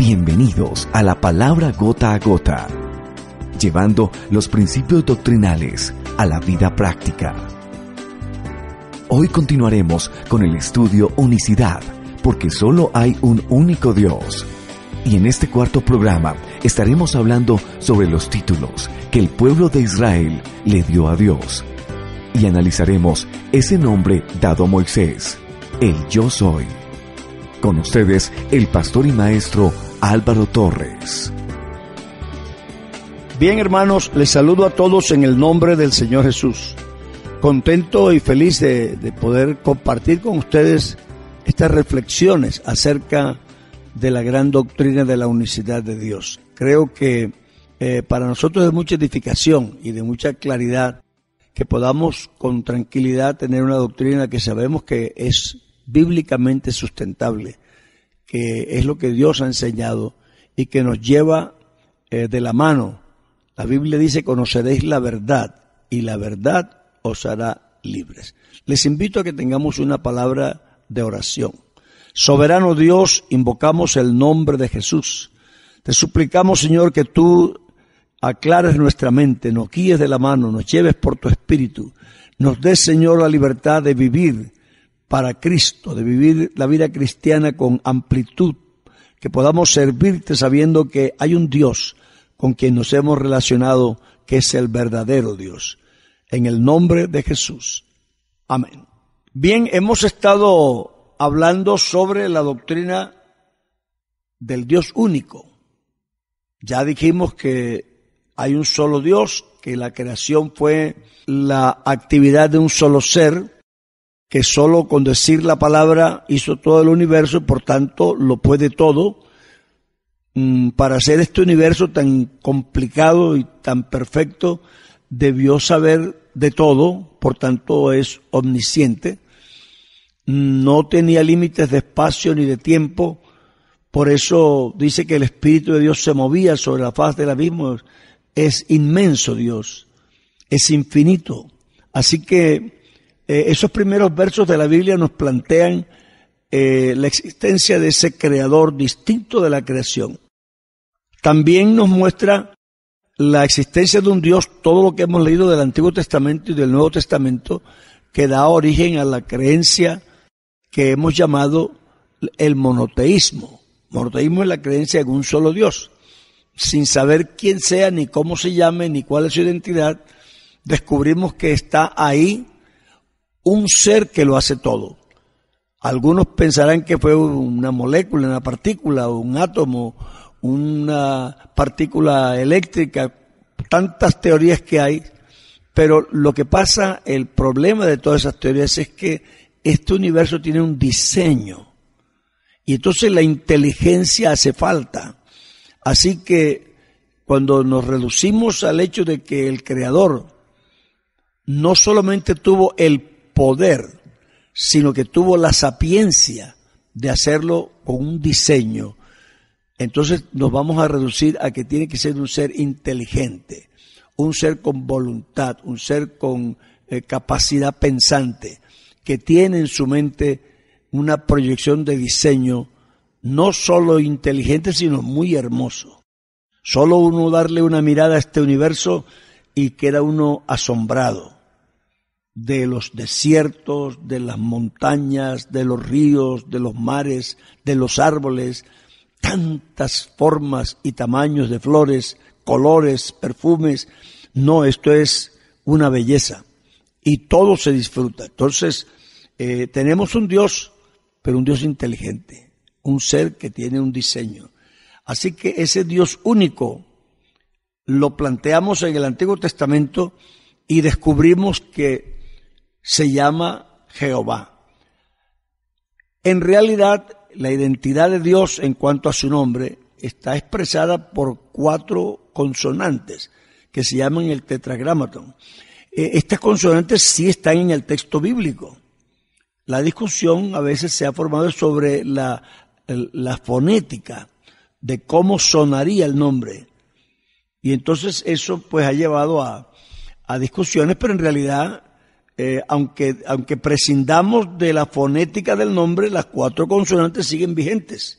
Bienvenidos a la palabra gota a gota, llevando los principios doctrinales a la vida práctica. Hoy continuaremos con el estudio Unicidad, porque solo hay un único Dios. Y en este cuarto programa estaremos hablando sobre los títulos que el pueblo de Israel le dio a Dios. Y analizaremos ese nombre dado a Moisés, el yo soy. Con ustedes, el pastor y maestro Álvaro Torres. Bien hermanos, les saludo a todos en el nombre del Señor Jesús. Contento y feliz de, poder compartir con ustedes estas reflexiones acerca de la gran doctrina de la unicidad de Dios. Creo que eh, para nosotros es mucha edificación y de mucha claridad que podamos con tranquilidad tener una doctrina que sabemos que es bíblicamente sustentable, que es lo que Dios ha enseñado y que nos lleva eh, de la mano. La Biblia dice, conoceréis la verdad y la verdad os hará libres. Les invito a que tengamos una palabra de oración. Soberano Dios, invocamos el nombre de Jesús. Te suplicamos, Señor, que tú aclares nuestra mente, nos guíes de la mano, nos lleves por tu espíritu, nos des, Señor, la libertad de vivir para Cristo, de vivir la vida cristiana con amplitud, que podamos servirte sabiendo que hay un Dios con quien nos hemos relacionado, que es el verdadero Dios. En el nombre de Jesús. Amén. Bien, hemos estado hablando sobre la doctrina del Dios único. Ya dijimos que hay un solo Dios, que la creación fue la actividad de un solo ser, que solo con decir la palabra hizo todo el universo y por tanto lo puede todo, mm, para hacer este universo tan complicado y tan perfecto, debió saber de todo, por tanto es omnisciente, no tenía límites de espacio ni de tiempo, por eso dice que el Espíritu de Dios se movía sobre la faz del abismo, es inmenso Dios, es infinito. Así que eh, esos primeros versos de la Biblia nos plantean eh, la existencia de ese creador distinto de la creación. También nos muestra la existencia de un Dios, todo lo que hemos leído del Antiguo Testamento y del Nuevo Testamento, que da origen a la creencia que hemos llamado el monoteísmo. Monoteísmo es la creencia en un solo Dios. Sin saber quién sea, ni cómo se llame, ni cuál es su identidad, descubrimos que está ahí un ser que lo hace todo. Algunos pensarán que fue una molécula, una partícula, un átomo, una partícula eléctrica, tantas teorías que hay, pero lo que pasa, el problema de todas esas teorías es que este universo tiene un diseño y entonces la inteligencia hace falta. Así que cuando nos reducimos al hecho de que el creador no solamente tuvo el poder, sino que tuvo la sapiencia de hacerlo con un diseño. Entonces nos vamos a reducir a que tiene que ser un ser inteligente, un ser con voluntad, un ser con eh, capacidad pensante, que tiene en su mente una proyección de diseño no solo inteligente, sino muy hermoso. Solo uno darle una mirada a este universo y queda uno asombrado de los desiertos, de las montañas, de los ríos, de los mares, de los árboles, tantas formas y tamaños de flores, colores, perfumes. No, esto es una belleza y todo se disfruta. Entonces, eh, tenemos un Dios, pero un Dios inteligente, un ser que tiene un diseño. Así que ese Dios único lo planteamos en el Antiguo Testamento y descubrimos que se llama Jehová. En realidad, la identidad de Dios en cuanto a su nombre está expresada por cuatro consonantes que se llaman el tetragramatón. Eh, estas consonantes sí están en el texto bíblico. La discusión a veces se ha formado sobre la, fonética de cómo sonaría el nombre. Y entonces eso pues ha llevado a, a discusiones, pero en realidad eh, aunque, aunque prescindamos de la fonética del nombre, las cuatro consonantes siguen vigentes.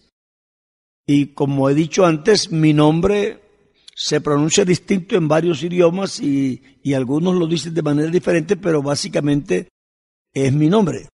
Y como he dicho antes, mi nombre se pronuncia distinto en varios idiomas y, algunos lo dicen de manera diferente, pero básicamente es mi nombre.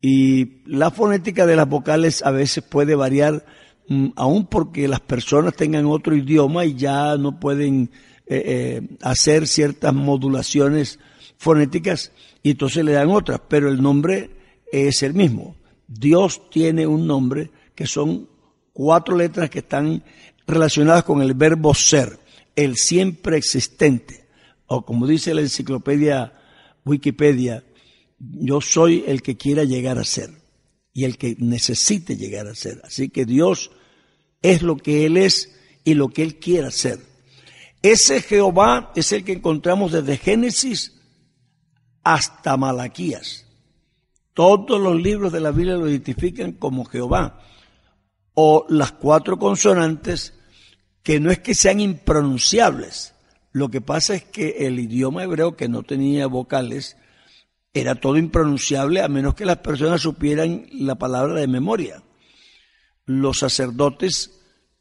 Y la fonética de las vocales a veces puede variar, mm, aún porque las personas tengan otro idioma y ya no pueden eh, eh, hacer ciertas modulaciones fonéticas y entonces le dan otras, pero el nombre es el mismo. Dios tiene un nombre que son cuatro letras que están relacionadas con el verbo ser, el siempre existente, o como dice la enciclopedia Wikipedia, yo soy el que quiera llegar a ser y el que necesite llegar a ser. Así que Dios es lo que Él es y lo que Él quiera ser. Ese Jehová es el que encontramos desde Génesis hasta Malaquías. Todos los libros de la Biblia lo identifican como Jehová o las cuatro consonantes que no es que sean impronunciables. Lo que pasa es que el idioma hebreo que no tenía vocales era todo impronunciable a menos que las personas supieran la palabra de memoria. Los sacerdotes,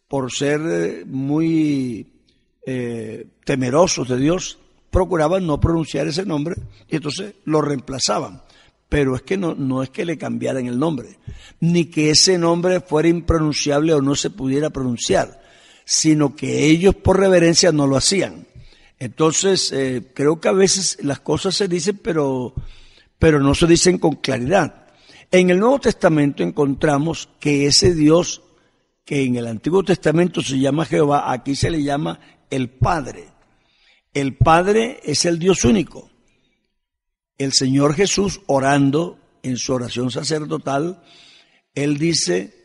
por ser eh, muy eh, temerosos de Dios, procuraban no pronunciar ese nombre y entonces lo reemplazaban. Pero es que no, no es que le cambiaran el nombre, ni que ese nombre fuera impronunciable o no se pudiera pronunciar, sino que ellos por reverencia no lo hacían. Entonces, eh, creo que a veces las cosas se dicen, pero, pero no se dicen con claridad. En el Nuevo Testamento encontramos que ese Dios que en el Antiguo Testamento se llama Jehová, aquí se le llama el Padre. El Padre es el Dios único. El Señor Jesús orando en su oración sacerdotal, Él dice,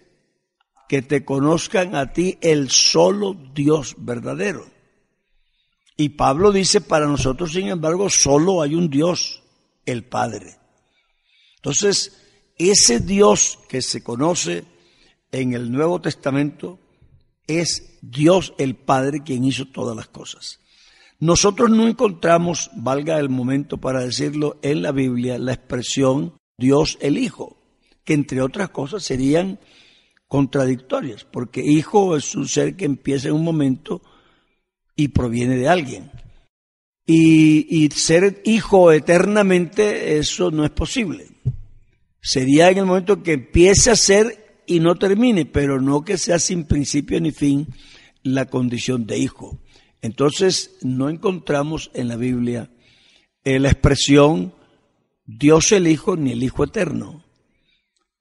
que te conozcan a ti el solo Dios verdadero. Y Pablo dice, para nosotros, sin embargo, solo hay un Dios, el Padre. Entonces, ese Dios que se conoce en el Nuevo Testamento es Dios el Padre quien hizo todas las cosas. Nosotros no encontramos, valga el momento para decirlo, en la Biblia la expresión Dios el Hijo, que entre otras cosas serían contradictorias, porque hijo es un ser que empieza en un momento y proviene de alguien. Y, ser hijo eternamente, eso no es posible. Sería en el momento que empiece a ser y no termine, pero no que sea sin principio ni fin la condición de hijo. Entonces no encontramos en la Biblia eh, la expresión Dios el Hijo ni el Hijo Eterno.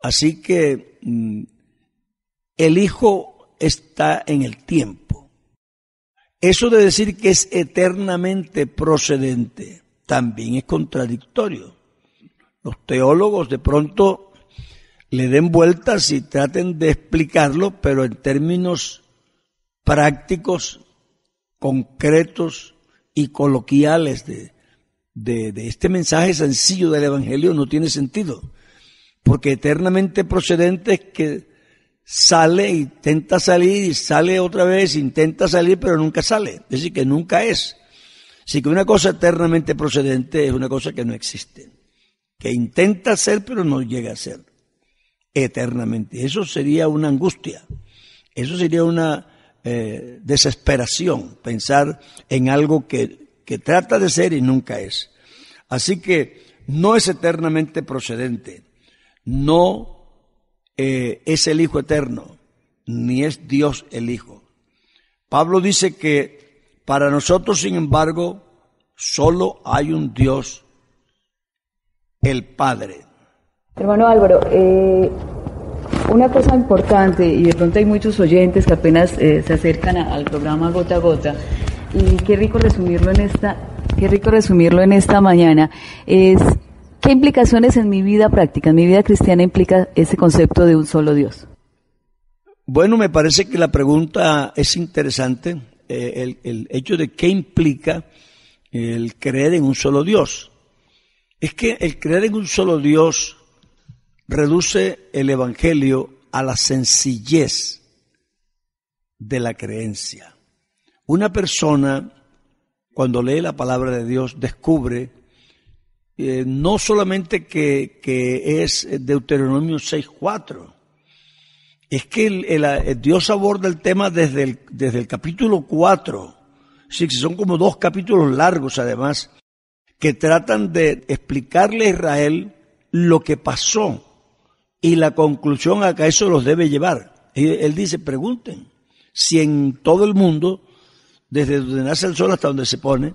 Así que mm, el Hijo está en el tiempo. Eso de decir que es eternamente procedente también es contradictorio. Los teólogos de pronto le den vueltas y traten de explicarlo, pero en términos prácticos concretos y coloquiales de, de, este mensaje sencillo del Evangelio no tiene sentido, porque eternamente procedente es que sale, intenta salir y sale otra vez, intenta salir pero nunca sale, es decir, que nunca es. Así que una cosa eternamente procedente es una cosa que no existe, que intenta ser pero no llega a ser eternamente. Eso sería una angustia, eso sería una eh, desesperación pensar en algo que, trata de ser y nunca es. Así que no es eternamente procedente, no eh, es el Hijo eterno, ni es Dios el Hijo. Pablo dice que para nosotros, sin embargo, solo hay un Dios, el Padre. Hermano Álvaro, eh, una cosa importante, y de pronto hay muchos oyentes que apenas eh, se acercan al programa Gota a Gota, y qué rico resumirlo en esta, qué rico resumirlo en esta mañana, es qué implicaciones en mi vida práctica, en mi vida cristiana implica ese concepto de un solo Dios. Bueno, me parece que la pregunta es interesante, eh, el hecho de qué implica el creer en un solo Dios. Es que el creer en un solo Dios reduce el Evangelio a la sencillez de la creencia. Una persona, cuando lee la palabra de Dios, descubre eh, no solamente que, es Deuteronomio 6.4, es que eh, Dios aborda el tema desde el, desde el capítulo 4, sí, son como dos capítulos largos además, que tratan de explicarle a Israel lo que pasó y la conclusión a eso los debe llevar. Él dice, pregunten, si en todo el mundo, desde donde nace el sol hasta donde se pone,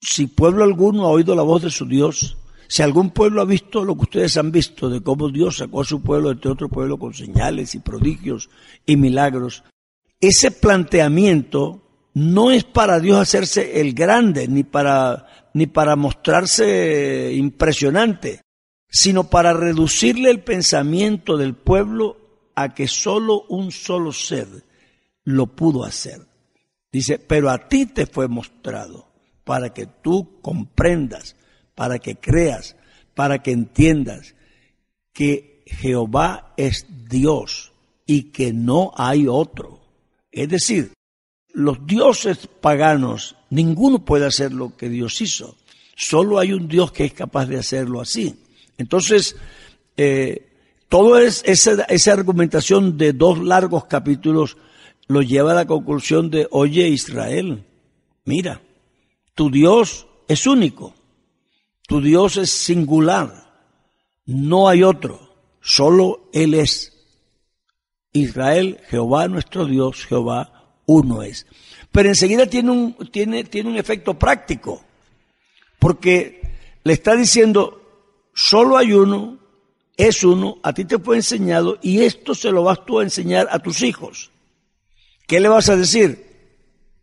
si pueblo alguno ha oído la voz de su Dios, si algún pueblo ha visto lo que ustedes han visto, de cómo Dios sacó a su pueblo de este otro pueblo con señales y prodigios y milagros, ese planteamiento no es para Dios hacerse el grande, ni para, ni para mostrarse impresionante, sino para reducirle el pensamiento del pueblo a que solo un solo ser lo pudo hacer. Dice, pero a ti te fue mostrado para que tú comprendas, para que creas, para que entiendas que Jehová es Dios y que no hay otro. Es decir, los dioses paganos, ninguno puede hacer lo que Dios hizo. Solo hay un Dios que es capaz de hacerlo así. Entonces, eh, toda esa, argumentación de dos largos capítulos lo lleva a la conclusión de, oye Israel, mira, tu Dios es único, tu Dios es singular, no hay otro, solo Él es. Israel, Jehová nuestro Dios, Jehová uno es. Pero enseguida tiene un, tiene, tiene un efecto práctico, porque le está diciendo, solo hay uno, es uno, a ti te fue enseñado y esto se lo vas tú a enseñar a tus hijos. ¿Qué le vas a decir?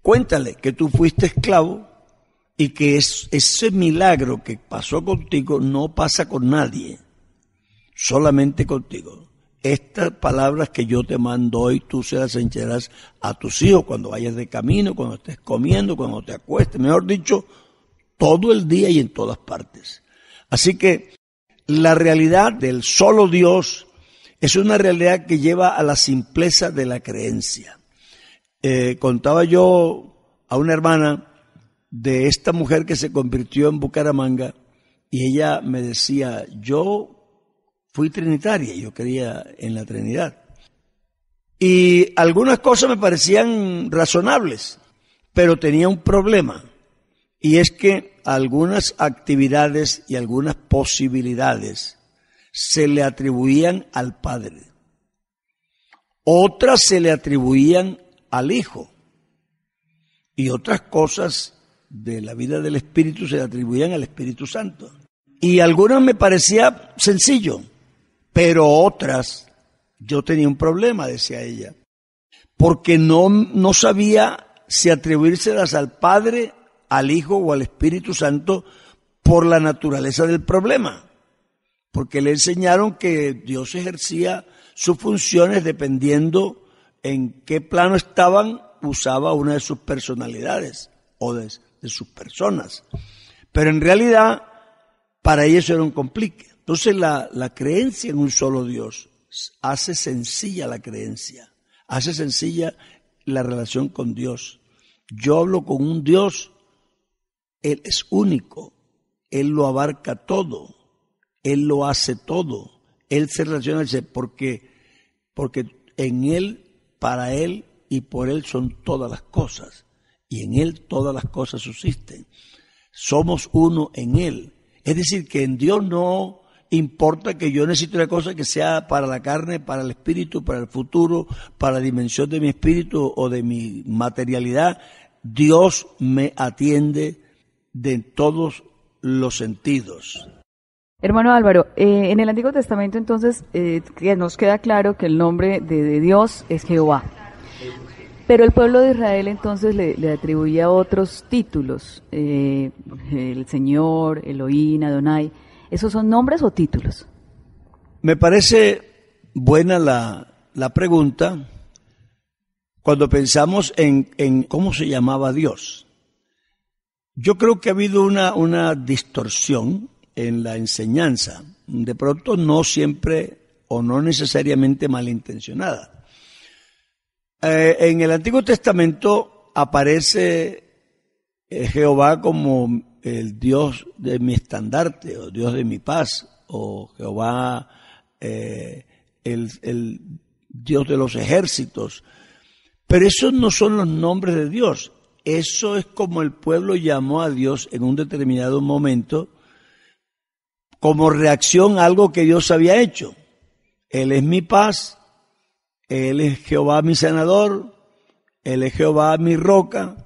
Cuéntale que tú fuiste esclavo y que es, ese milagro que pasó contigo no pasa con nadie, solamente contigo. Estas palabras que yo te mando hoy, tú se las enseñarás a tus hijos cuando vayas de camino, cuando estés comiendo, cuando te acuestes, mejor dicho, todo el día y en todas partes. Así que la realidad del solo Dios es una realidad que lleva a la simpleza de la creencia. Eh, contaba yo a una hermana de esta mujer que se convirtió en Bucaramanga y ella me decía, yo fui trinitaria, yo creía en la Trinidad. Y algunas cosas me parecían razonables, pero tenía un problema. Y es que algunas actividades y algunas posibilidades se le atribuían al Padre, otras se le atribuían al Hijo y otras cosas de la vida del Espíritu se le atribuían al Espíritu Santo. Y algunas me parecía sencillo, pero otras yo tenía un problema, decía ella, porque no, no sabía si atribuírselas al Padre al Hijo o al Espíritu Santo por la naturaleza del problema, porque le enseñaron que Dios ejercía sus funciones dependiendo en qué plano estaban, usaba una de sus personalidades o de, sus personas. Pero en realidad, para ellos era un complique. Entonces la, la creencia en un solo Dios hace sencilla la creencia, hace sencilla la relación con Dios. Yo hablo con un Dios él es único, Él lo abarca todo, Él lo hace todo, Él se relaciona, dice, porque, porque en Él, para Él y por Él son todas las cosas, y en Él todas las cosas subsisten. Somos uno en Él. Es decir, que en Dios no importa que yo necesite una cosa que sea para la carne, para el espíritu, para el futuro, para la dimensión de mi espíritu o de mi materialidad. Dios me atiende de todos los sentidos. Hermano Álvaro, eh, en el Antiguo Testamento entonces eh, nos queda claro que el nombre de, Dios es Jehová. Pero el pueblo de Israel entonces le, le atribuía otros títulos, eh, el Señor, Elohim, Adonai. ¿Esos son nombres o títulos? Me parece buena la, la pregunta cuando pensamos en, en cómo se llamaba Dios. Yo creo que ha habido una, una distorsión en la enseñanza, de pronto no siempre o no necesariamente malintencionada. Eh, en el Antiguo Testamento aparece eh, Jehová como el Dios de mi estandarte o Dios de mi paz o Jehová eh, el Dios de los ejércitos. Pero esos no son los nombres de Dios. Eso es como el pueblo llamó a Dios en un determinado momento como reacción a algo que Dios había hecho. Él es mi paz, Él es Jehová mi sanador, Él es Jehová mi roca,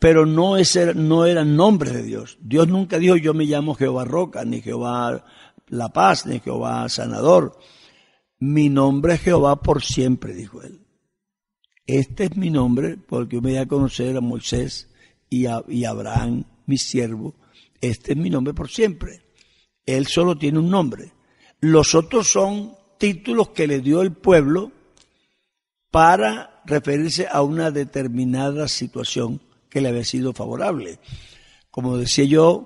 pero no, era no eran nombres de Dios. Dios nunca dijo yo me llamo Jehová roca, ni Jehová la paz, ni Jehová sanador. Mi nombre es Jehová por siempre, dijo él. Este es mi nombre porque yo me voy a conocer a Moisés y a Abraham, mi siervo. Este es mi nombre por siempre. Él solo tiene un nombre. Los otros son títulos que le dio el pueblo para referirse a una determinada situación que le había sido favorable. Como decía yo,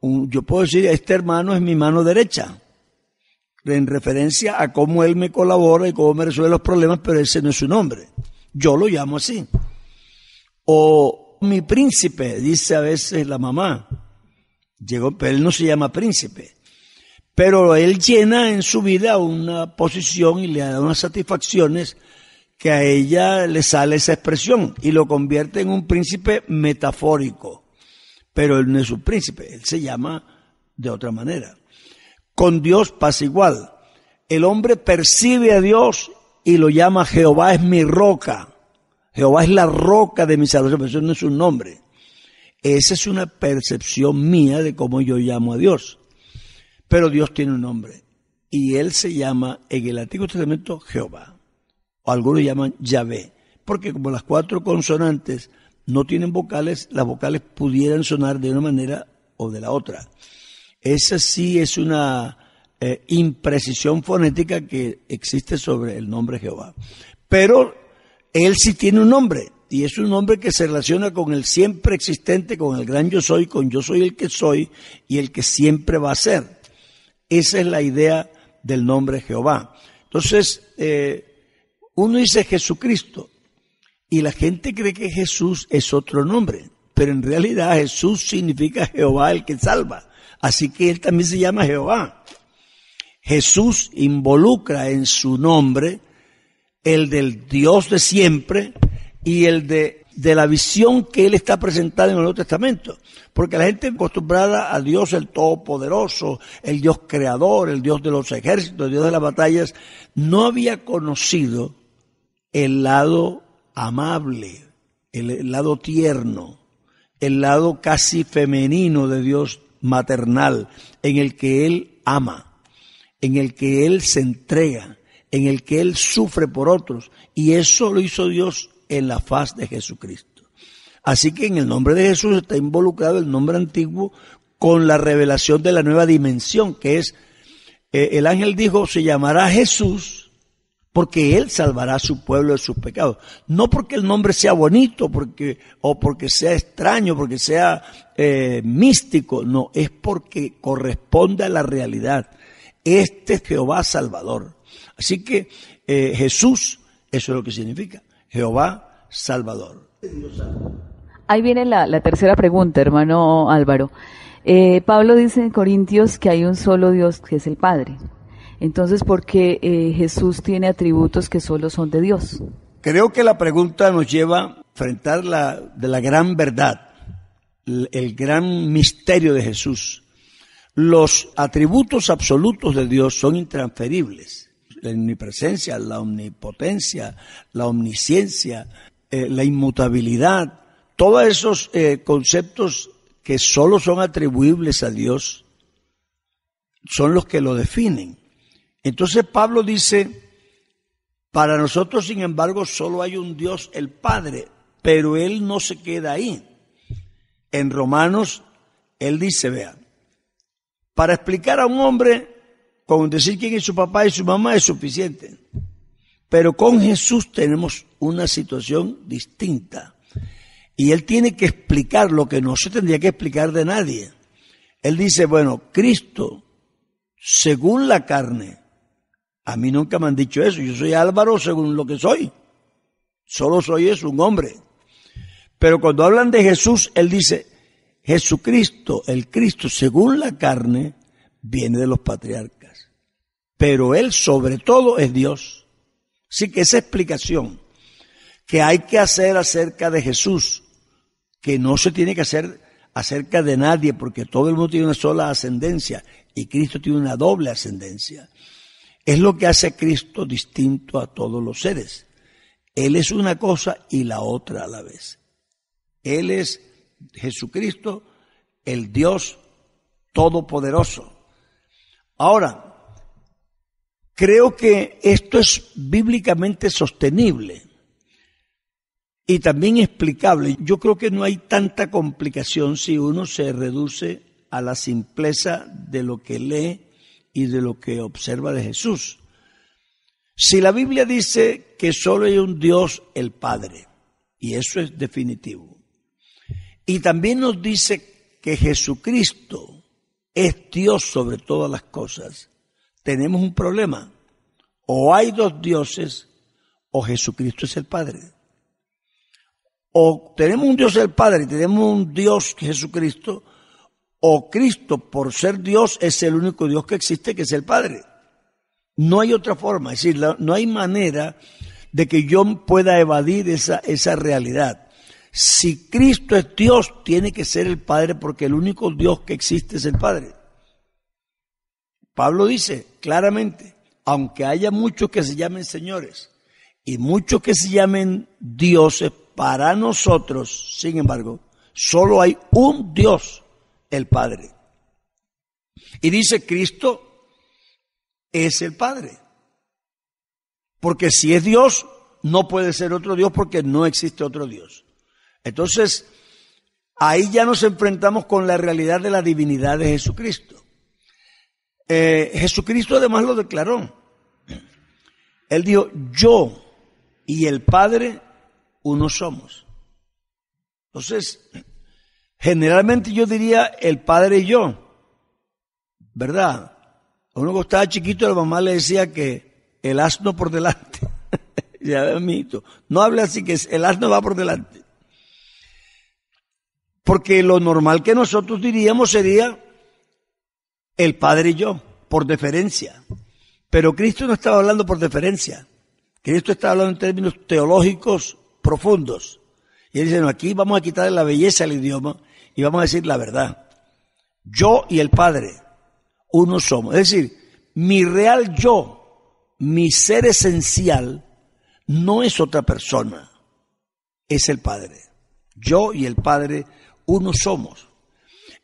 yo puedo decir, este hermano es mi mano derecha, en referencia a cómo él me colabora y cómo me resuelve los problemas, pero ese no es su nombre. Yo lo llamo así. O mi príncipe, dice a veces la mamá. Llegó, pero él no se llama príncipe. Pero él llena en su vida una posición y le da unas satisfacciones que a ella le sale esa expresión y lo convierte en un príncipe metafórico. Pero él no es un príncipe, él se llama de otra manera. Con Dios pasa igual. El hombre percibe a Dios y lo llama Jehová es mi roca. Jehová es la roca de mi salvación, eso no es un nombre. Esa es una percepción mía de cómo yo llamo a Dios. Pero Dios tiene un nombre. Y él se llama en el Antiguo Testamento Jehová. O algunos llaman Yahvé. Porque como las cuatro consonantes no tienen vocales, las vocales pudieran sonar de una manera o de la otra. Esa sí es una eh, imprecisión fonética que existe sobre el nombre Jehová. Pero él sí tiene un nombre, y es un nombre que se relaciona con el siempre existente, con el gran yo soy, con yo soy el que soy y el que siempre va a ser. Esa es la idea del nombre Jehová. Entonces, eh, uno dice Jesucristo y la gente cree que Jesús es otro nombre, pero en realidad Jesús significa Jehová el que salva. Así que él también se llama Jehová. Jesús involucra en su nombre el del Dios de siempre y el de, de la visión que él está presentado en el Nuevo Testamento. Porque la gente acostumbrada a Dios el Todopoderoso, el Dios creador, el Dios de los ejércitos, el Dios de las batallas, no había conocido el lado amable, el lado tierno, el lado casi femenino de Dios maternal en el que él ama en el que Él se entrega, en el que Él sufre por otros. Y eso lo hizo Dios en la faz de Jesucristo. Así que en el nombre de Jesús está involucrado el nombre antiguo con la revelación de la nueva dimensión, que es, eh, el ángel dijo, se llamará Jesús porque Él salvará a su pueblo de sus pecados. No porque el nombre sea bonito porque, o porque sea extraño, porque sea eh, místico, no, es porque corresponde a la realidad este es Jehová Salvador. Así que eh, Jesús, eso es lo que significa, Jehová Salvador. Ahí viene la, tercera pregunta, hermano Álvaro. Eh, Pablo dice en Corintios que hay un solo Dios que es el Padre. Entonces, ¿por qué eh, Jesús tiene atributos que solo son de Dios? Creo que la pregunta nos lleva a enfrentar la, de la gran verdad, el gran misterio de Jesús, los atributos absolutos de Dios son intransferibles. La omnipresencia, la omnipotencia, la omnisciencia, eh, la inmutabilidad, todos esos eh, conceptos que solo son atribuibles a Dios, son los que lo definen. Entonces Pablo dice, para nosotros, sin embargo, solo hay un Dios, el Padre, pero Él no se queda ahí. En Romanos, Él dice, vean. Para explicar a un hombre con decir quién es su papá y su mamá es suficiente. Pero con Jesús tenemos una situación distinta. Y Él tiene que explicar lo que no se tendría que explicar de nadie. Él dice, bueno, Cristo, según la carne, a mí nunca me han dicho eso, yo soy Álvaro según lo que soy. Solo soy eso, un hombre. Pero cuando hablan de Jesús, Él dice, Jesucristo, el Cristo según la carne, viene de los patriarcas. Pero Él sobre todo es Dios. Así que esa explicación que hay que hacer acerca de Jesús, que no se tiene que hacer acerca de nadie, porque todo el mundo tiene una sola ascendencia y Cristo tiene una doble ascendencia, es lo que hace a Cristo distinto a todos los seres. Él es una cosa y la otra a la vez. Él es Jesucristo, el Dios Todopoderoso. Ahora, creo que esto es bíblicamente sostenible y también explicable. Yo creo que no hay tanta complicación si uno se reduce a la simpleza de lo que lee y de lo que observa de Jesús. Si la Biblia dice que solo hay un Dios, el Padre, y eso es definitivo, y también nos dice que Jesucristo es Dios sobre todas las cosas. Tenemos un problema. O hay dos dioses o Jesucristo es el Padre. O tenemos un Dios el Padre y tenemos un Dios Jesucristo, o Cristo, por ser Dios, es el único Dios que existe, que es el Padre. No hay otra forma, es decir, no hay manera de que yo pueda evadir esa, esa realidad si Cristo es Dios, tiene que ser el Padre porque el único Dios que existe es el Padre. Pablo dice claramente, aunque haya muchos que se llamen señores y muchos que se llamen dioses para nosotros, sin embargo, solo hay un Dios, el Padre. Y dice Cristo es el Padre. Porque si es Dios, no puede ser otro Dios porque no existe otro Dios. Entonces, ahí ya nos enfrentamos con la realidad de la divinidad de Jesucristo. Eh, Jesucristo además lo declaró. Él dijo, yo y el Padre uno somos. Entonces, generalmente yo diría el Padre y yo, ¿verdad? A uno que estaba chiquito, la mamá le decía que el asno por delante. ya mito. No hable así que el asno va por delante. Porque lo normal que nosotros diríamos sería el Padre y yo, por deferencia. Pero Cristo no estaba hablando por deferencia. Cristo estaba hablando en términos teológicos profundos. Y él dice, no, aquí vamos a quitarle la belleza al idioma y vamos a decir la verdad. Yo y el Padre, uno somos. Es decir, mi real yo, mi ser esencial, no es otra persona, es el Padre. Yo y el Padre uno somos.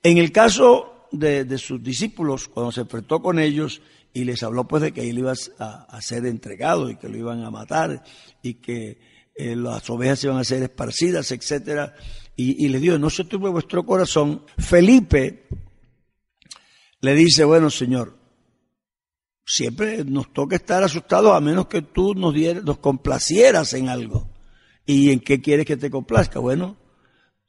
En el caso de, sus discípulos, cuando se enfrentó con ellos y les habló pues de que él iba a, ser entregado y que lo iban a matar y que eh, las ovejas iban a ser esparcidas, etcétera, y, les le dijo, no se tuve vuestro corazón. Felipe le dice, bueno, Señor, siempre nos toca estar asustados a menos que tú nos, nos complacieras en algo. ¿Y en qué quieres que te complazca? Bueno,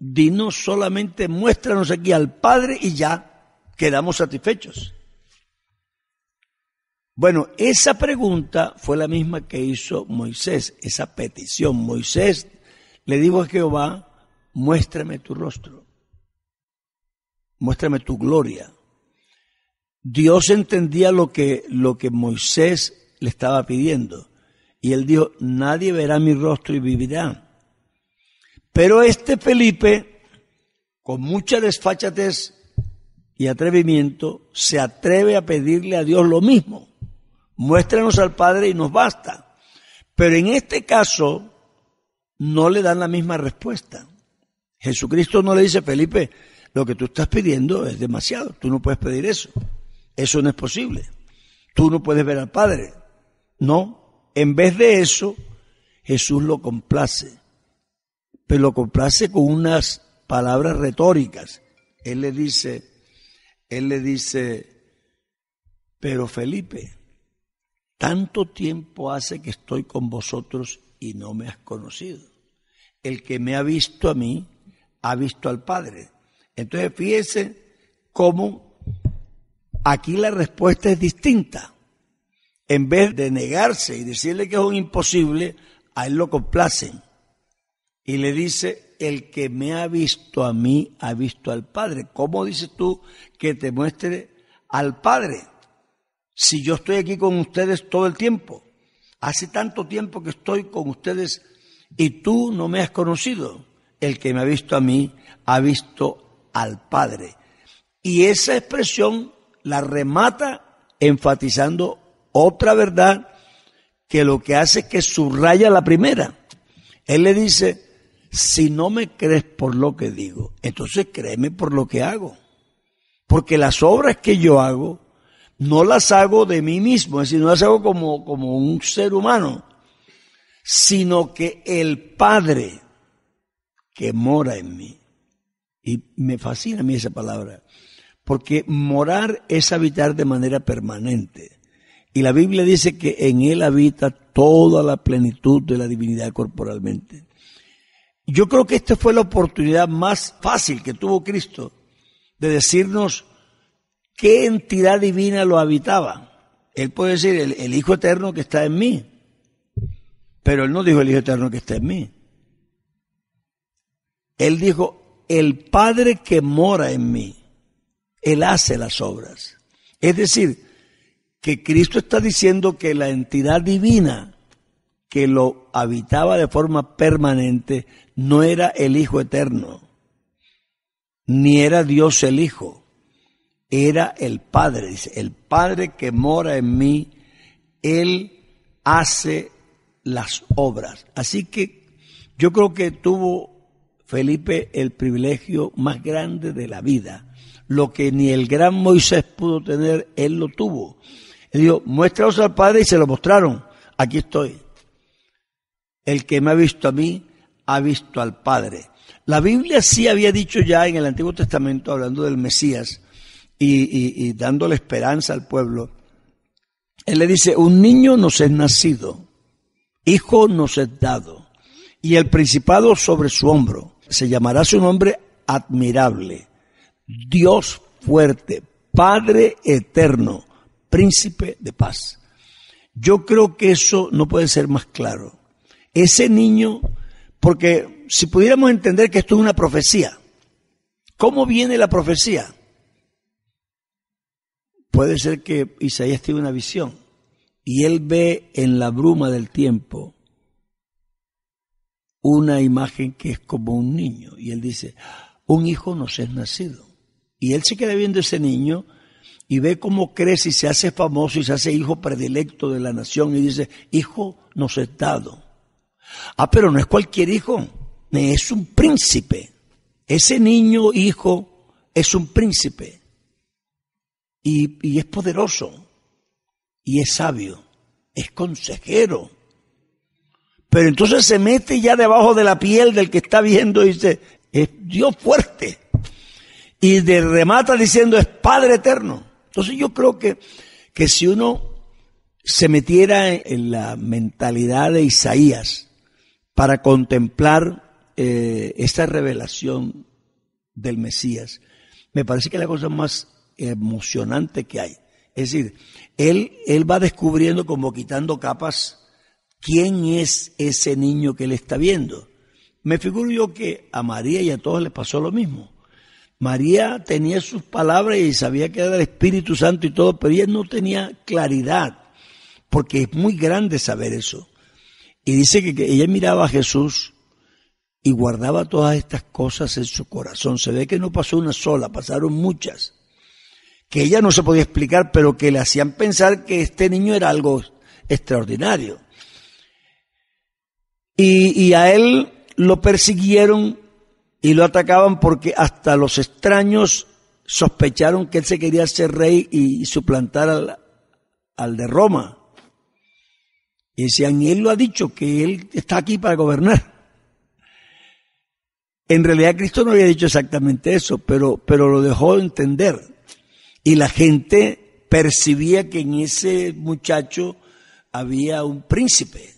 Dinos solamente, muéstranos aquí al Padre y ya quedamos satisfechos. Bueno, esa pregunta fue la misma que hizo Moisés, esa petición. Moisés le dijo a Jehová, muéstrame tu rostro, muéstrame tu gloria. Dios entendía lo que, lo que Moisés le estaba pidiendo. Y él dijo, nadie verá mi rostro y vivirá. Pero este Felipe, con mucha desfachatez y atrevimiento, se atreve a pedirle a Dios lo mismo. Muéstranos al Padre y nos basta. Pero en este caso, no le dan la misma respuesta. Jesucristo no le dice, Felipe, lo que tú estás pidiendo es demasiado, tú no puedes pedir eso, eso no es posible, tú no puedes ver al Padre. No, en vez de eso, Jesús lo complace pero lo complace con unas palabras retóricas. Él le dice, él le dice, pero Felipe, tanto tiempo hace que estoy con vosotros y no me has conocido. El que me ha visto a mí, ha visto al Padre. Entonces fíjese cómo aquí la respuesta es distinta. En vez de negarse y decirle que es un imposible, a él lo complacen y le dice, el que me ha visto a mí, ha visto al Padre. ¿Cómo dices tú que te muestre al Padre? Si yo estoy aquí con ustedes todo el tiempo, hace tanto tiempo que estoy con ustedes y tú no me has conocido. El que me ha visto a mí, ha visto al Padre. Y esa expresión la remata enfatizando otra verdad que lo que hace es que subraya la primera. Él le dice, si no me crees por lo que digo, entonces créeme por lo que hago. Porque las obras que yo hago, no las hago de mí mismo, es decir, no las hago como, como un ser humano, sino que el Padre que mora en mí, y me fascina a mí esa palabra, porque morar es habitar de manera permanente. Y la Biblia dice que en Él habita toda la plenitud de la divinidad corporalmente. Yo creo que esta fue la oportunidad más fácil que tuvo Cristo de decirnos qué entidad divina lo habitaba. Él puede decir el, Hijo Eterno que está en mí, pero él no dijo el Hijo Eterno que está en mí. Él dijo el Padre que mora en mí. Él hace las obras. Es decir, que Cristo está diciendo que la entidad divina que lo habitaba de forma permanente no era el Hijo Eterno, ni era Dios el Hijo, era el Padre. Dice, el Padre que mora en mí, Él hace las obras. Así que yo creo que tuvo Felipe el privilegio más grande de la vida. Lo que ni el gran Moisés pudo tener, Él lo tuvo. Él dijo, muéstraos al Padre y se lo mostraron. Aquí estoy. El que me ha visto a mí, ha visto al Padre. La Biblia sí había dicho ya en el Antiguo Testamento, hablando del Mesías y, y, la dándole esperanza al pueblo, él le dice, un niño nos es nacido, hijo nos es dado, y el principado sobre su hombro. Se llamará su nombre admirable, Dios fuerte, Padre eterno, príncipe de paz. Yo creo que eso no puede ser más claro. Ese niño, porque si pudiéramos entender que esto es una profecía, ¿cómo viene la profecía? Puede ser que Isaías tiene una visión y él ve en la bruma del tiempo una imagen que es como un niño y él dice, un hijo nos es nacido. Y él se queda viendo ese niño y ve cómo crece y se hace famoso y se hace hijo predilecto de la nación y dice, hijo nos es dado. Ah, pero no es cualquier hijo, es un príncipe. Ese niño, hijo, es un príncipe. Y, es poderoso, y es sabio, es consejero. Pero entonces se mete ya debajo de la piel del que está viendo y dice, es Dios fuerte. Y de remata diciendo, es Padre eterno. Entonces yo creo que, que si uno se metiera en la mentalidad de Isaías, para contemplar eh, esta revelación del Mesías. Me parece que es la cosa más emocionante que hay. Es decir, él, él va descubriendo como quitando capas quién es ese niño que él está viendo. Me figuro yo que a María y a todos les pasó lo mismo. María tenía sus palabras y sabía que era el Espíritu Santo y todo, pero ella no tenía claridad, porque es muy grande saber eso. Y dice que, ella miraba a Jesús y guardaba todas estas cosas en su corazón. Se ve que no pasó una sola, pasaron muchas, que ella no se podía explicar, pero que le hacían pensar que este niño era algo extraordinario. Y, a él lo persiguieron y lo atacaban porque hasta los extraños sospecharon que él se quería ser rey y suplantar al, al de Roma. Y decían, él lo ha dicho, que él está aquí para gobernar. En realidad Cristo no había dicho exactamente eso, pero, pero lo dejó entender. Y la gente percibía que en ese muchacho había un príncipe.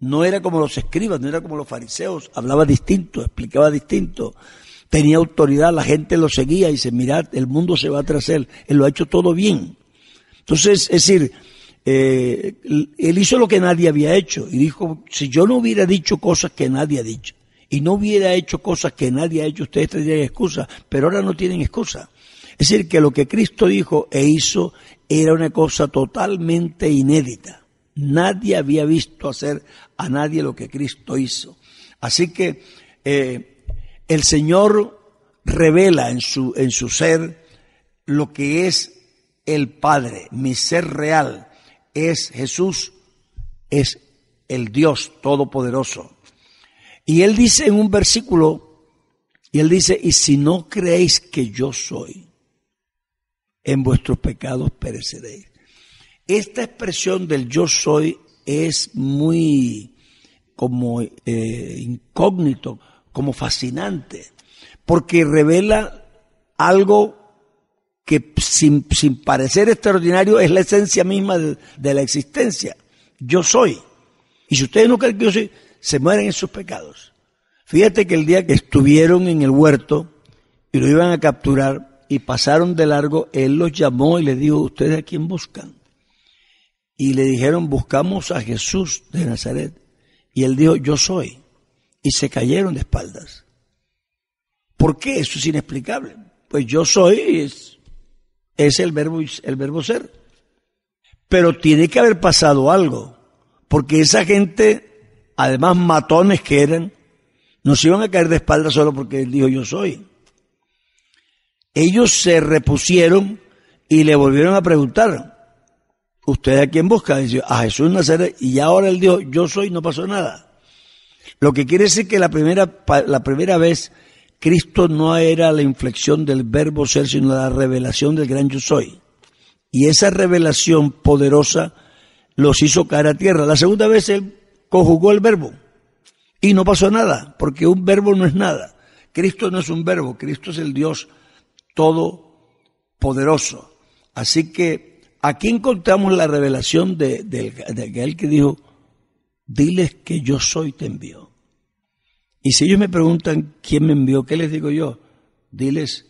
No era como los escribas, no era como los fariseos, hablaba distinto, explicaba distinto, tenía autoridad, la gente lo seguía y dice, mirad, el mundo se va tras él, él lo ha hecho todo bien. Entonces, es decir, eh, él hizo lo que nadie había hecho y dijo, si yo no hubiera dicho cosas que nadie ha dicho y no hubiera hecho cosas que nadie ha hecho, ustedes tendrían excusa, pero ahora no tienen excusa. Es decir, que lo que Cristo dijo e hizo era una cosa totalmente inédita. Nadie había visto hacer a nadie lo que Cristo hizo. Así que eh, el Señor revela en su, en su ser lo que es el Padre, mi ser real, es Jesús, es el Dios Todopoderoso. Y él dice en un versículo, y él dice, y si no creéis que yo soy, en vuestros pecados pereceréis. Esta expresión del yo soy es muy como eh, incógnito, como fascinante, porque revela algo que sin, parecer extraordinario es la esencia misma de, la existencia. Yo soy. Y si ustedes no creen que yo soy, se mueren en sus pecados. Fíjate que el día que estuvieron en el huerto y lo iban a capturar y pasaron de largo, él los llamó y les dijo, ¿ustedes a quién buscan? Y le dijeron, buscamos a Jesús de Nazaret. Y él dijo, yo soy. Y se cayeron de espaldas. ¿Por qué? Eso es inexplicable. Pues yo soy, es, es el verbo, el verbo ser. Pero tiene que haber pasado algo, porque esa gente, además matones que eran, no se iban a caer de espaldas solo porque él dijo yo soy. Ellos se repusieron y le volvieron a preguntar, ¿usted a quién busca? a Jesús Nazaret. Y ahora él dijo, yo soy, no pasó nada. Lo que quiere decir que la primera, la primera vez Cristo no era la inflexión del verbo ser, sino la revelación del gran yo soy. Y esa revelación poderosa los hizo caer a tierra. La segunda vez él conjugó el verbo y no pasó nada, porque un verbo no es nada. Cristo no es un verbo, Cristo es el Dios todopoderoso. Así que aquí encontramos la revelación de, aquel que dijo, diles que yo soy te envío. Y si ellos me preguntan quién me envió, ¿qué les digo yo? Diles,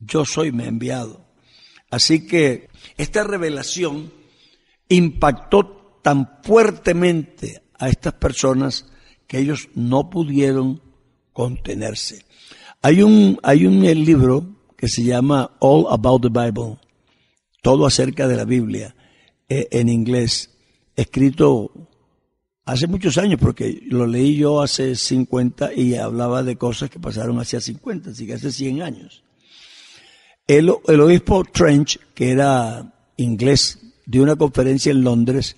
yo soy me enviado. Así que esta revelación impactó tan fuertemente a estas personas que ellos no pudieron contenerse. Hay un, hay un eh, libro que se llama All About the Bible, todo acerca de la Biblia, eh, en inglés, escrito hace muchos años, porque lo leí yo hace 50 y hablaba de cosas que pasaron hacia 50, así que hace 100 años. El, obispo Trench, que era inglés, dio una conferencia en Londres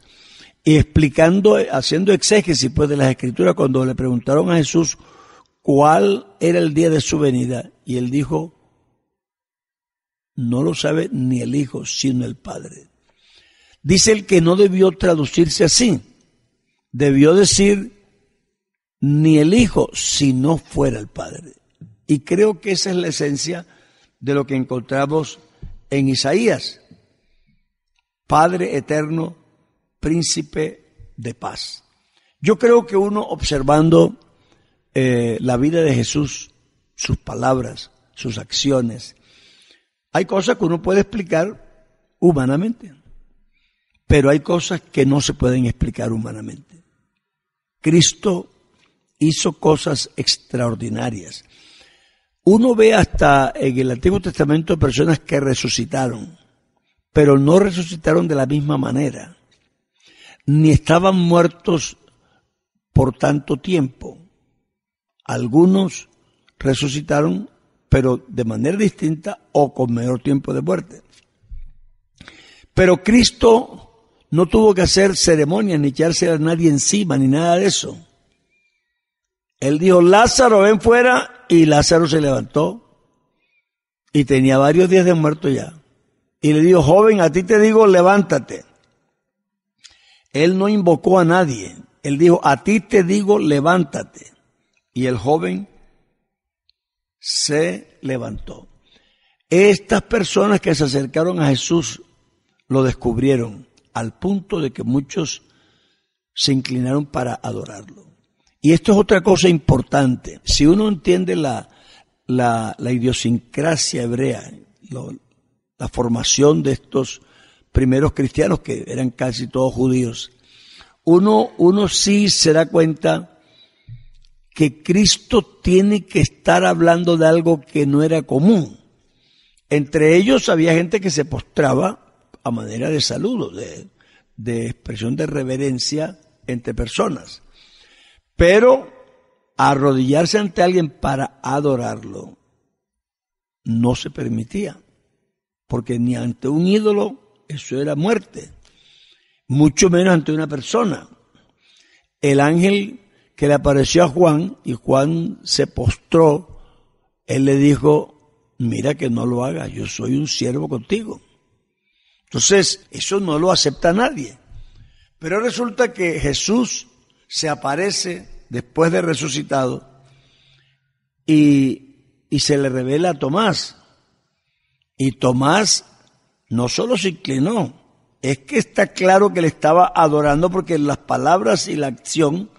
y explicando, haciendo exégesis pues, de las escrituras cuando le preguntaron a Jesús cuál era el día de su venida y él dijo, no lo sabe ni el Hijo, sino el Padre. Dice el que no debió traducirse así, debió decir ni el Hijo si no fuera el Padre. Y creo que esa es la esencia de lo que encontramos en Isaías. Padre eterno, príncipe de paz. Yo creo que uno observando eh, la vida de Jesús, sus palabras, sus acciones, hay cosas que uno puede explicar humanamente. Pero hay cosas que no se pueden explicar humanamente. Cristo hizo cosas extraordinarias. Uno ve hasta en el Antiguo Testamento personas que resucitaron, pero no resucitaron de la misma manera, ni estaban muertos por tanto tiempo. Algunos resucitaron, pero de manera distinta o con menor tiempo de muerte. Pero Cristo no tuvo que hacer ceremonias, ni echarse a nadie encima, ni nada de eso. Él dijo, Lázaro, ven fuera, y Lázaro se levantó. Y tenía varios días de muerto ya. Y le dijo, joven, a ti te digo, levántate. Él no invocó a nadie. Él dijo, a ti te digo, levántate. Y el joven se levantó. Estas personas que se acercaron a Jesús lo descubrieron al punto de que muchos se inclinaron para adorarlo. Y esto es otra cosa importante. Si uno entiende la, la, idiosincrasia hebrea, la formación de estos primeros cristianos, que eran casi todos judíos, uno, uno sí se da cuenta que Cristo tiene que estar hablando de algo que no era común. Entre ellos había gente que se postraba a manera de saludo, de, expresión de reverencia entre personas. Pero arrodillarse ante alguien para adorarlo no se permitía, porque ni ante un ídolo eso era muerte, mucho menos ante una persona. El ángel que le apareció a Juan y Juan se postró, él le dijo, mira que no lo hagas, yo soy un siervo contigo. Entonces, eso no lo acepta nadie. Pero resulta que Jesús se aparece después de resucitado y, se le revela a Tomás. Y Tomás no solo se inclinó, es que está claro que le estaba adorando porque las palabras y la acción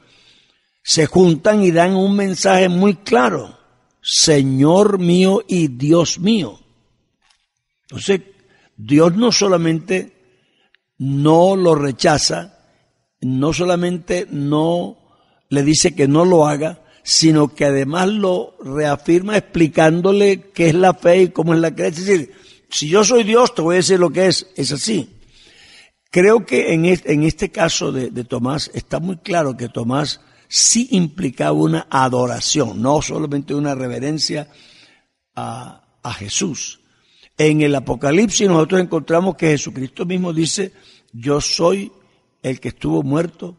se juntan y dan un mensaje muy claro. Señor mío y Dios mío. Entonces, Dios no solamente no lo rechaza, no solamente no le dice que no lo haga, sino que además lo reafirma explicándole qué es la fe y cómo es la creencia. Es decir, si yo soy Dios, te voy a decir lo que es. Es así. Creo que en este, caso de, Tomás está muy claro que Tomás sí implicaba una adoración, no solamente una reverencia a Jesús, en el Apocalipsis nosotros encontramos que Jesucristo mismo dice, yo soy el que estuvo muerto,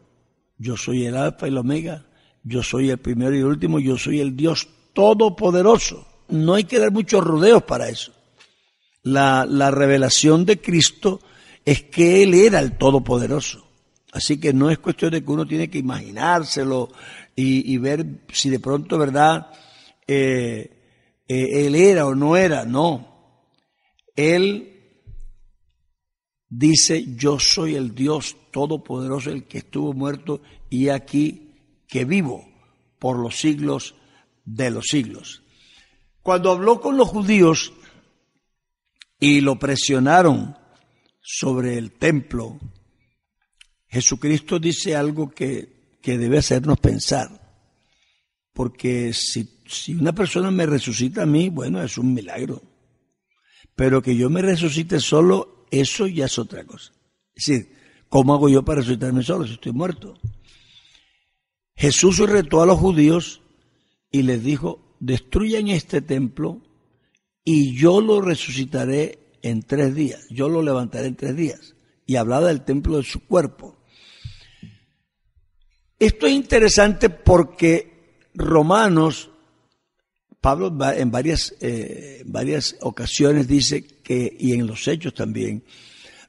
yo soy el alfa y el omega, yo soy el primero y el último, yo soy el Dios todopoderoso. No hay que dar muchos rodeos para eso. La, revelación de Cristo es que Él era el todopoderoso. Así que no es cuestión de que uno tiene que imaginárselo y, ver si de pronto, ¿verdad? Eh, eh, él era o no era, no. Él dice, yo soy el Dios Todopoderoso, el que estuvo muerto y aquí que vivo por los siglos de los siglos. Cuando habló con los judíos y lo presionaron sobre el templo, Jesucristo dice algo que, debe hacernos pensar. Porque si una persona me resucita a mí, bueno, es un milagro. Pero que yo me resucite solo, eso ya es otra cosa. Es decir, ¿cómo hago yo para resucitarme solo si estoy muerto? Jesús retó a los judíos y les dijo, destruyan este templo y yo lo resucitaré en tres días, yo lo levantaré en tres días. Y hablaba del templo de su cuerpo. Esto es interesante porque Romanos Pablo en varias, eh, varias ocasiones dice que, y en los hechos también,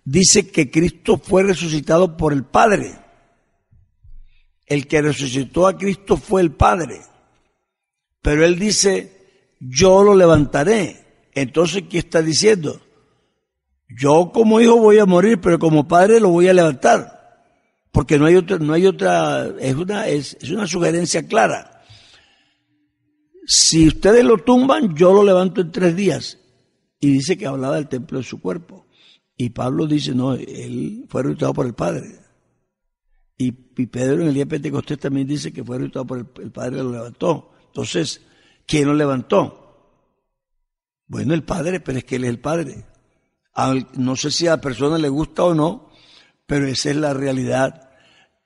dice que Cristo fue resucitado por el Padre. El que resucitó a Cristo fue el Padre. Pero él dice, yo lo levantaré. Entonces, ¿qué está diciendo? Yo como hijo voy a morir, pero como padre lo voy a levantar. Porque no hay otra, no hay otra, es una, es, es una sugerencia clara si ustedes lo tumban, yo lo levanto en tres días. Y dice que hablaba del templo de su cuerpo. Y Pablo dice, no, él fue resucitado por el Padre. Y, Pedro en el día de Pentecostés también dice que fue resucitado por el, Padre Padre, lo levantó. Entonces, ¿quién lo levantó? Bueno, el Padre, pero es que él es el Padre. no sé si a la persona le gusta o no, pero esa es la realidad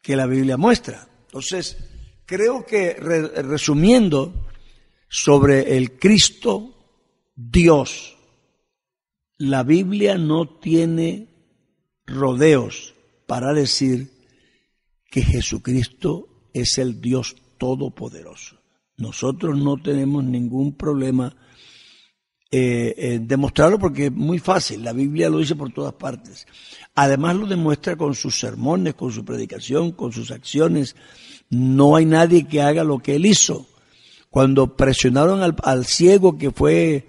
que la Biblia muestra. Entonces, creo que resumiendo, sobre el Cristo Dios. La Biblia no tiene rodeos para decir que Jesucristo es el Dios Todopoderoso. Nosotros no tenemos ningún problema eh, en demostrarlo porque es muy fácil, la Biblia lo dice por todas partes. Además lo demuestra con sus sermones, con su predicación, con sus acciones. No hay nadie que haga lo que él hizo cuando presionaron al, ciego que fue,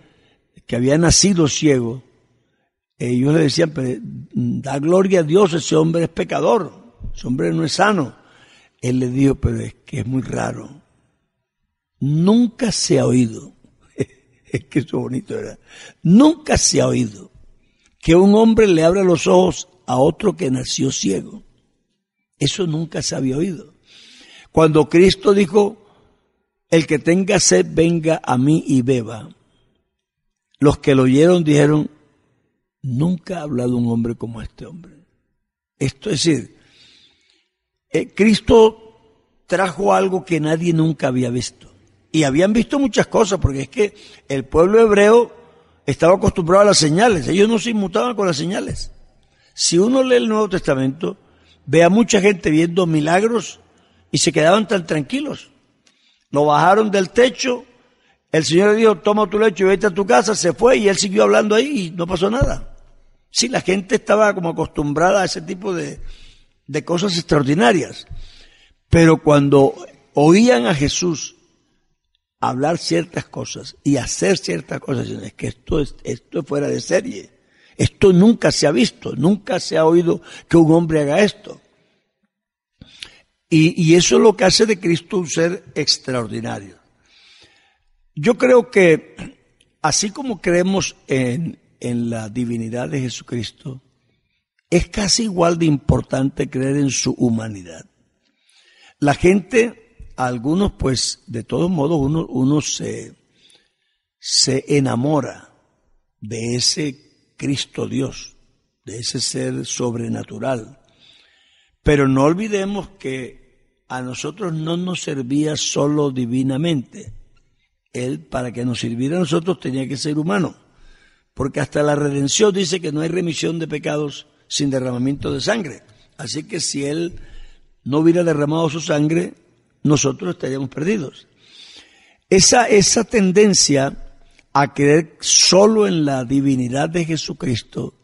que había nacido ciego, ellos le decían, mm, da gloria a Dios, ese hombre es pecador, ese hombre no es sano. Él le dijo, pero es que es muy raro. Nunca se ha oído, es que eso bonito era, nunca se ha oído que un hombre le abra los ojos a otro que nació ciego. Eso nunca se había oído. Cuando Cristo dijo, el que tenga sed, venga a mí y beba. Los que lo oyeron dijeron, nunca ha hablado un hombre como este hombre. Esto es decir, eh, Cristo trajo algo que nadie nunca había visto. Y habían visto muchas cosas, porque es que el pueblo hebreo estaba acostumbrado a las señales. Ellos no se inmutaban con las señales. Si uno lee el Nuevo Testamento, ve a mucha gente viendo milagros y se quedaban tan tranquilos. Lo bajaron del techo, el Señor le dijo, toma tu lecho y vete a tu casa, se fue y él siguió hablando ahí y no pasó nada. Sí, la gente estaba como acostumbrada a ese tipo de, de cosas extraordinarias. Pero cuando oían a Jesús hablar ciertas cosas y hacer ciertas cosas, es que esto es, esto es fuera de serie. Esto nunca se ha visto, nunca se ha oído que un hombre haga esto. Y, eso es lo que hace de Cristo un ser extraordinario. Yo creo que así como creemos en, en la divinidad de Jesucristo, es casi igual de importante creer en su humanidad. La gente, algunos pues, de todos modos, uno, uno se, se enamora de ese Cristo Dios, de ese ser sobrenatural. Pero no olvidemos que a nosotros no nos servía solo divinamente. Él, para que nos sirviera a nosotros, tenía que ser humano. Porque hasta la redención dice que no hay remisión de pecados sin derramamiento de sangre. Así que si Él no hubiera derramado su sangre, nosotros estaríamos perdidos. Esa, esa tendencia a creer solo en la divinidad de Jesucristo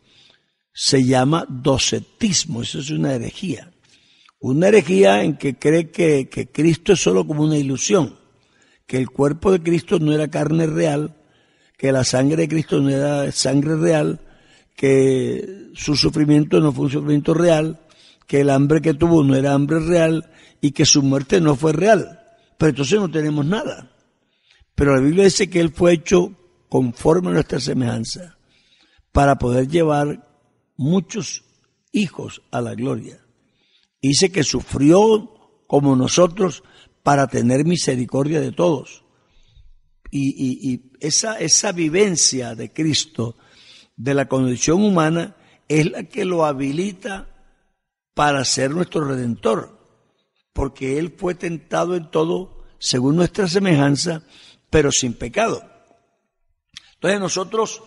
se llama docetismo, eso es una herejía. Una herejía en que cree que, Cristo es solo como una ilusión, que el cuerpo de Cristo no era carne real, que la sangre de Cristo no era sangre real, que su sufrimiento no fue un sufrimiento real, que el hambre que tuvo no era hambre real y que su muerte no fue real. Pero entonces no tenemos nada. Pero la Biblia dice que Él fue hecho conforme a nuestra semejanza para poder llevar muchos hijos a la gloria. Dice que sufrió como nosotros para tener misericordia de todos. Y, esa, esa vivencia de Cristo, de la condición humana, es la que lo habilita para ser nuestro redentor, porque Él fue tentado en todo según nuestra semejanza, pero sin pecado. Entonces nosotros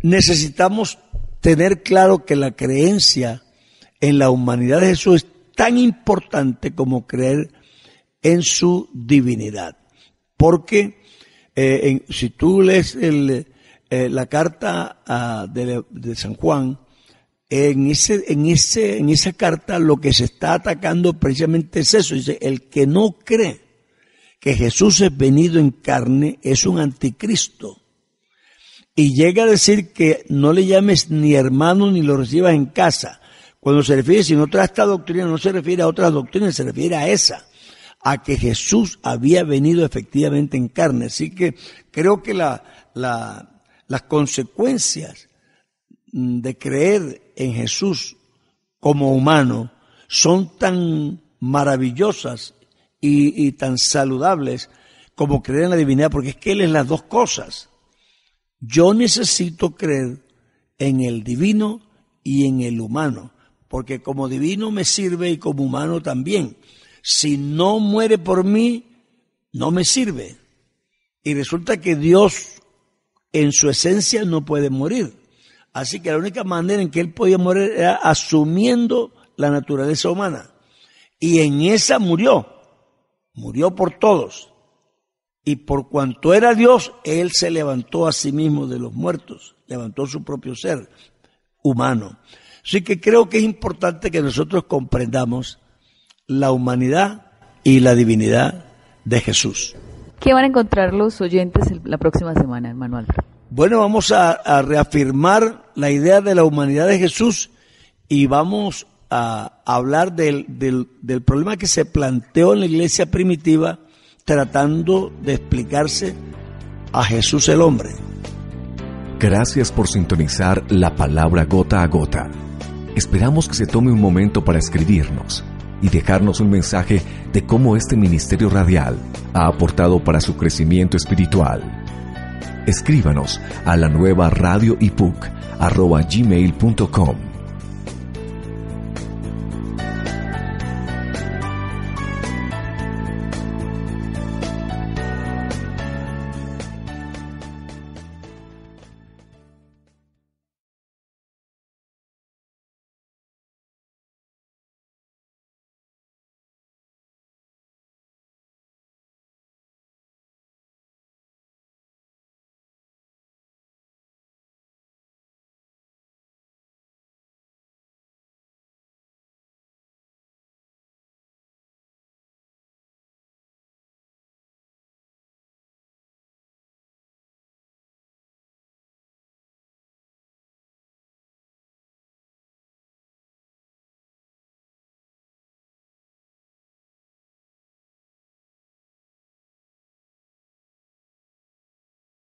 necesitamos tener claro que la creencia en la humanidad de Jesús es tan importante como creer en su divinidad. Porque eh, si tú lees eh, la carta ah, de, San Juan, en, ese, en, ese, en esa carta lo que se está atacando precisamente es eso. Dice, el que no cree que Jesús es venido en carne es un anticristo. Y llega a decir que no le llames ni hermano ni lo recibas en casa, cuando se refiere, si no trae esta doctrina, no se refiere a otras doctrinas, se refiere a esa, a que Jesús había venido efectivamente en carne. Así que creo que la, las consecuencias mm, de creer en Jesús como humano son tan maravillosas y, y tan saludables como creer en la divinidad, porque es que Él es las dos cosas. Yo necesito creer en el divino y en el humano porque como divino me sirve y como humano también. Si no muere por mí, no me sirve. Y resulta que Dios en su esencia no puede morir. Así que la única manera en que él podía morir era asumiendo la naturaleza humana. Y en esa murió. Murió por todos. Y por cuanto era Dios, él se levantó a sí mismo de los muertos. Levantó su propio ser humano. Así que creo que es importante que nosotros comprendamos la humanidad y la divinidad de Jesús. ¿Qué van a encontrar los oyentes la próxima semana, hermano Bueno, vamos a, reafirmar la idea de la humanidad de Jesús y vamos a hablar del, del problema que se planteó en la iglesia primitiva tratando de explicarse a Jesús el hombre. Gracias por sintonizar la palabra gota a gota Esperamos que se tome un momento para escribirnos y dejarnos un mensaje de cómo este ministerio radial ha aportado para su crecimiento espiritual. Escríbanos a la nueva radio